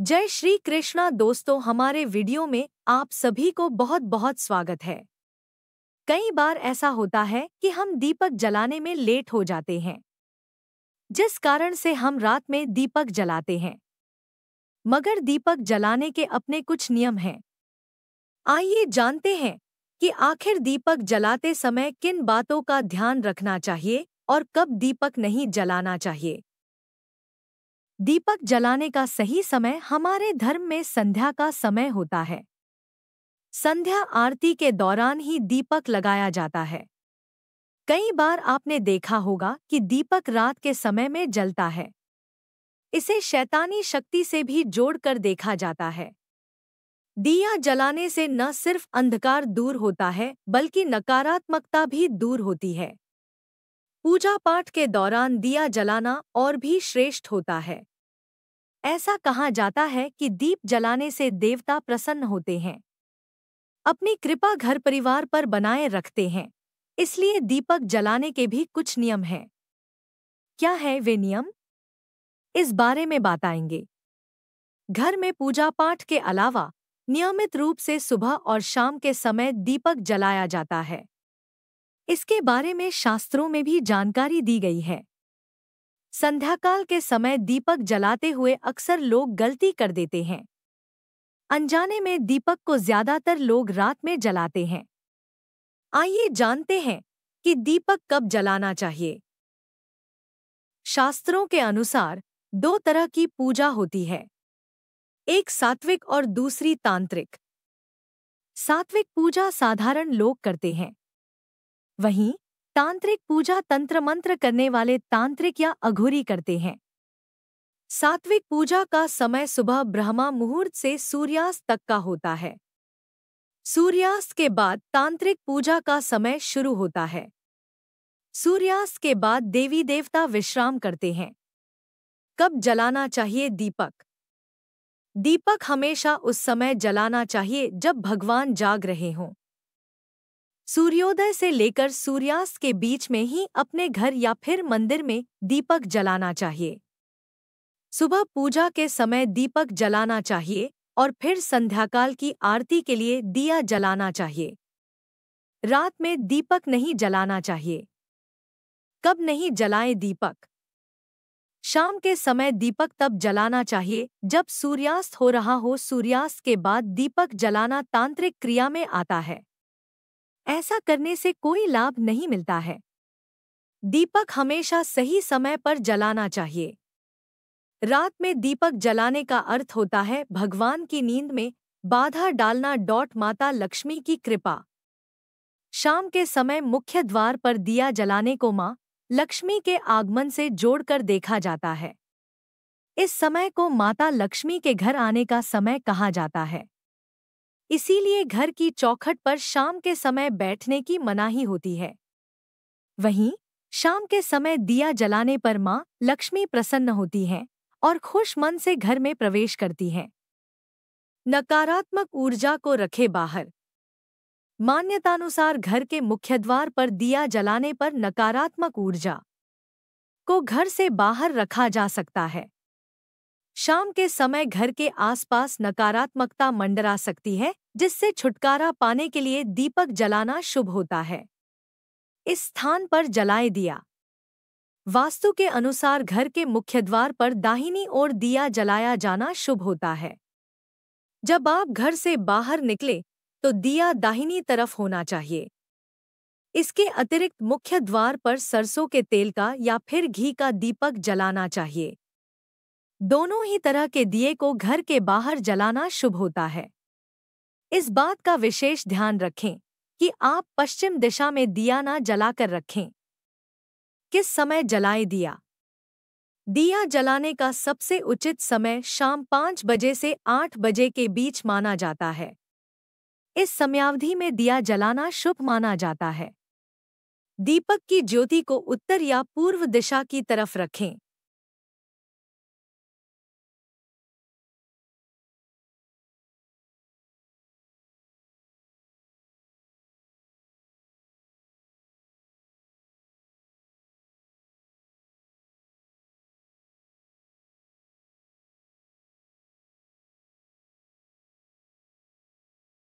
जय श्री कृष्णा दोस्तों हमारे वीडियो में आप सभी को बहुत बहुत स्वागत है कई बार ऐसा होता है कि हम दीपक जलाने में लेट हो जाते हैं जिस कारण से हम रात में दीपक जलाते हैं मगर दीपक जलाने के अपने कुछ नियम हैं आइए जानते हैं कि आखिर दीपक जलाते समय किन बातों का ध्यान रखना चाहिए और कब दीपक नहीं जलाना चाहिए दीपक जलाने का सही समय हमारे धर्म में संध्या का समय होता है संध्या आरती के दौरान ही दीपक लगाया जाता है कई बार आपने देखा होगा कि दीपक रात के समय में जलता है इसे शैतानी शक्ति से भी जोड़कर देखा जाता है दिया जलाने से न सिर्फ अंधकार दूर होता है बल्कि नकारात्मकता भी दूर होती है पूजा पाठ के दौरान दिया जलाना और भी श्रेष्ठ होता है ऐसा कहा जाता है कि दीप जलाने से देवता प्रसन्न होते हैं अपनी कृपा घर परिवार पर बनाए रखते हैं इसलिए दीपक जलाने के भी कुछ नियम हैं क्या है वे नियम इस बारे में आएंगे घर में पूजा पाठ के अलावा नियमित रूप से सुबह और शाम के समय दीपक जलाया जाता है इसके बारे में शास्त्रों में भी जानकारी दी गई है संध्याकाल के समय दीपक जलाते हुए अक्सर लोग गलती कर देते हैं अनजाने में दीपक को ज्यादातर लोग रात में जलाते हैं आइए जानते हैं कि दीपक कब जलाना चाहिए शास्त्रों के अनुसार दो तरह की पूजा होती है एक सात्विक और दूसरी तांत्रिक सात्विक पूजा साधारण लोग करते हैं वहीं तांत्रिक पूजा तंत्र मंत्र करने वाले तांत्रिक या अघोरी करते हैं सात्विक पूजा का समय सुबह ब्रह्मा मुहूर्त से सूर्यास्त तक का होता है सूर्यास्त के बाद तांत्रिक पूजा का समय शुरू होता है सूर्यास्त के बाद देवी देवता विश्राम करते हैं कब जलाना चाहिए दीपक दीपक हमेशा उस समय जलाना चाहिए जब भगवान जाग रहे हों सूर्योदय से लेकर सूर्यास्त के बीच में ही अपने घर या फिर मंदिर में दीपक जलाना चाहिए सुबह पूजा के समय दीपक जलाना चाहिए और फिर संध्याकाल की आरती के लिए दिया जलाना चाहिए रात में दीपक नहीं जलाना चाहिए कब नहीं जलाएं दीपक शाम के समय दीपक तब जलाना चाहिए जब सूर्यास्त हो रहा हो सूर्यास्त के बाद दीपक जलाना तांत्रिक क्रिया में आता है ऐसा करने से कोई लाभ नहीं मिलता है दीपक हमेशा सही समय पर जलाना चाहिए रात में दीपक जलाने का अर्थ होता है भगवान की नींद में बाधा डालना डॉट माता लक्ष्मी की कृपा शाम के समय मुख्य द्वार पर दिया जलाने को मां लक्ष्मी के आगमन से जोड़कर देखा जाता है इस समय को माता लक्ष्मी के घर आने का समय कहा जाता है इसीलिए घर की चौखट पर शाम के समय बैठने की मनाही होती है वहीं शाम के समय दिया जलाने पर माँ लक्ष्मी प्रसन्न होती हैं और खुश मन से घर में प्रवेश करती हैं नकारात्मक ऊर्जा को रखे बाहर मान्यतानुसार घर के मुख्य द्वार पर दिया जलाने पर नकारात्मक ऊर्जा को घर से बाहर रखा जा सकता है शाम के समय घर के आसपास नकारात्मकता मंडरा सकती है जिससे छुटकारा पाने के लिए दीपक जलाना शुभ होता है इस स्थान पर जलाए दिया वास्तु के अनुसार घर के मुख्य द्वार पर दाहिनी ओर दिया जलाया जाना शुभ होता है जब आप घर से बाहर निकले तो दिया दाहिनी तरफ होना चाहिए इसके अतिरिक्त मुख्य द्वार पर सरसों के तेल का या फिर घी का दीपक जलाना चाहिए दोनों ही तरह के दिए को घर के बाहर जलाना शुभ होता है इस बात का विशेष ध्यान रखें कि आप पश्चिम दिशा में दिया ना जलाकर रखें किस समय जलाए दिया दिया जलाने का सबसे उचित समय शाम पांच बजे से आठ बजे के बीच माना जाता है इस समयावधि में दिया जलाना शुभ माना जाता है दीपक की ज्योति को उत्तर या पूर्व दिशा की तरफ रखें